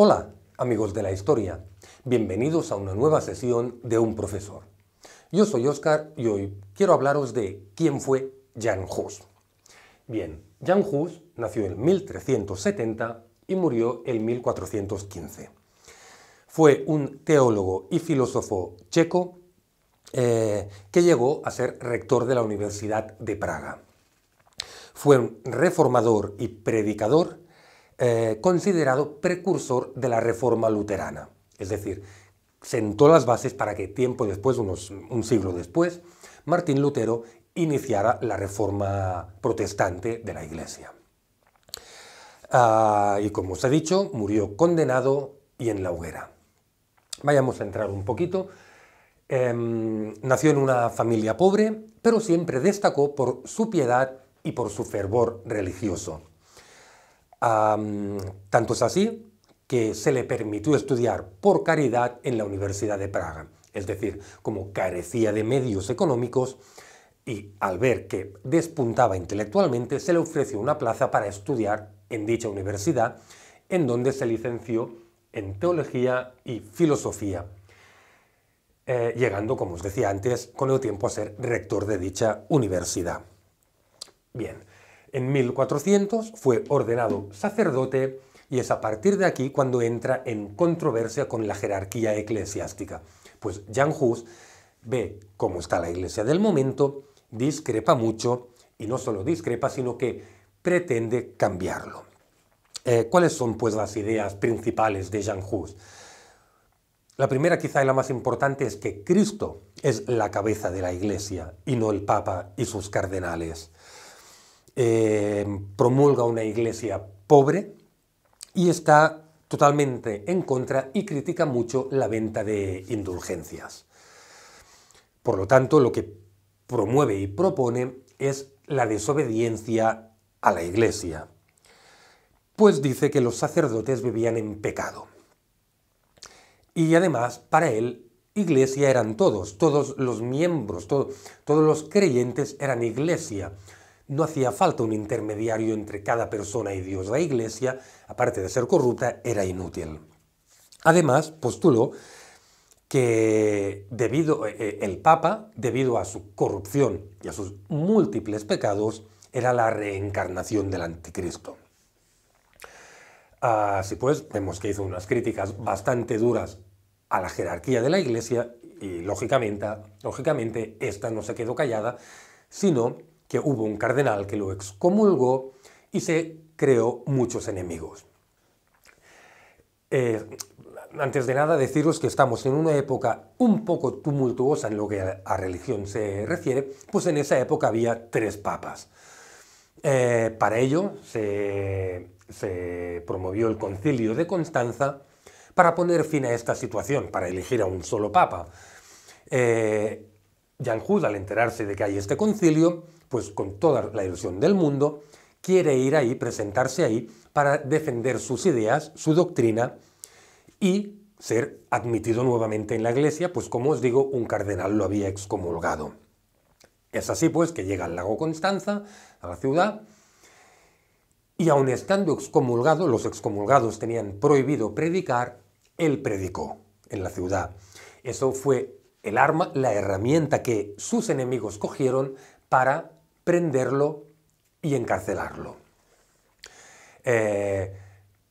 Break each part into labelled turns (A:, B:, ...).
A: Hola, amigos de la historia. Bienvenidos a una nueva sesión de Un Profesor. Yo soy Oscar y hoy quiero hablaros de quién fue Jan Hus. Bien, Jan Hus nació en 1370 y murió en 1415. Fue un teólogo y filósofo checo eh, que llegó a ser rector de la Universidad de Praga. Fue un reformador y predicador eh, considerado precursor de la reforma luterana. Es decir, sentó las bases para que tiempo después, unos, un siglo después, Martín Lutero iniciara la reforma protestante de la Iglesia. Ah, y como os he dicho, murió condenado y en la hoguera. Vayamos a entrar un poquito. Em, nació en una familia pobre, pero siempre destacó por su piedad y por su fervor religioso tanto es así que se le permitió estudiar por caridad en la Universidad de Praga. Es decir, como carecía de medios económicos y al ver que despuntaba intelectualmente, se le ofreció una plaza para estudiar en dicha universidad, en donde se licenció en teología y filosofía, eh, llegando, como os decía antes, con el tiempo a ser rector de dicha universidad. Bien, en 1400 fue ordenado sacerdote y es a partir de aquí cuando entra en controversia con la jerarquía eclesiástica, pues Jan Hus ve cómo está la iglesia del momento, discrepa mucho y no solo discrepa, sino que pretende cambiarlo. Eh, ¿Cuáles son pues las ideas principales de Jan Hus? La primera quizá y la más importante es que Cristo es la cabeza de la iglesia y no el Papa y sus cardenales. Eh, promulga una iglesia pobre y está totalmente en contra y critica mucho la venta de indulgencias. Por lo tanto, lo que promueve y propone es la desobediencia a la iglesia, pues dice que los sacerdotes vivían en pecado. Y además, para él, iglesia eran todos, todos los miembros, todos los creyentes eran iglesia, no hacía falta un intermediario entre cada persona y Dios. La Iglesia, aparte de ser corrupta, era inútil. Además, postuló que debido, eh, eh, el Papa, debido a su corrupción y a sus múltiples pecados, era la reencarnación del anticristo. Así pues, vemos que hizo unas críticas bastante duras a la jerarquía de la Iglesia y, lógicamente, lógicamente esta no se quedó callada, sino que hubo un cardenal que lo excomulgó y se creó muchos enemigos. Eh, antes de nada, deciros que estamos en una época un poco tumultuosa en lo que a, religión se refiere, pues en esa época había tres papas. Eh, para ello se, promovió el concilio de Constanza para poner fin a esta situación, para elegir a un solo papa. Eh, Jan al enterarse de que hay este concilio, pues con toda la ilusión del mundo, quiere ir ahí, presentarse ahí, para defender sus ideas, su doctrina y ser admitido nuevamente en la iglesia, pues como os digo, un cardenal lo había excomulgado. Es así pues que llega al lago Constanza, a la ciudad, y aun estando excomulgado, los excomulgados tenían prohibido predicar, él predicó en la ciudad. Eso fue el arma, la herramienta que sus enemigos cogieron para prenderlo y encarcelarlo. Eh,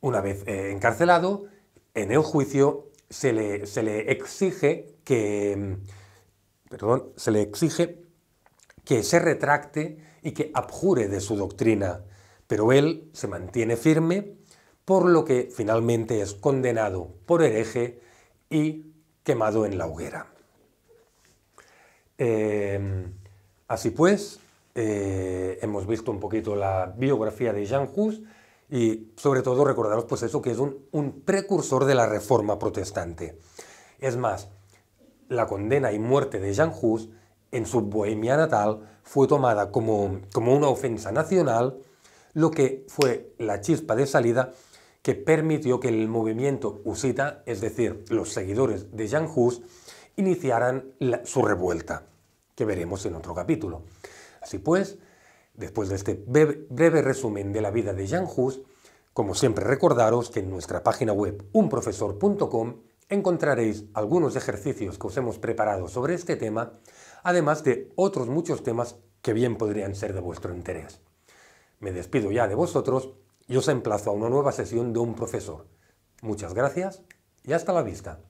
A: una vez eh, encarcelado, en el juicio se le, exige que, mm, se le que se retracte y que abjure de su doctrina, pero él se mantiene firme, por lo que finalmente es condenado por hereje y quemado en la hoguera. Eh, así pues, eh, hemos visto un poquito la biografía de Jean Hus y sobre todo recordaros pues eso que es un, precursor de la reforma protestante. Es más, la condena y muerte de Jean Hus en su Bohemia natal fue tomada como, como una ofensa nacional, lo que fue la chispa de salida que permitió que el movimiento husita, es decir, los seguidores de Jan Hus, iniciaran su revuelta, que veremos en otro capítulo. Así pues, después de este breve resumen de la vida de Jan Hus, como siempre recordaros que en nuestra página web unprofesor.com encontraréis algunos ejercicios que os hemos preparado sobre este tema, además de otros muchos temas que bien podrían ser de vuestro interés. Me despido ya de vosotros y os emplazo a una nueva sesión de un profesor. Muchas gracias y hasta la vista.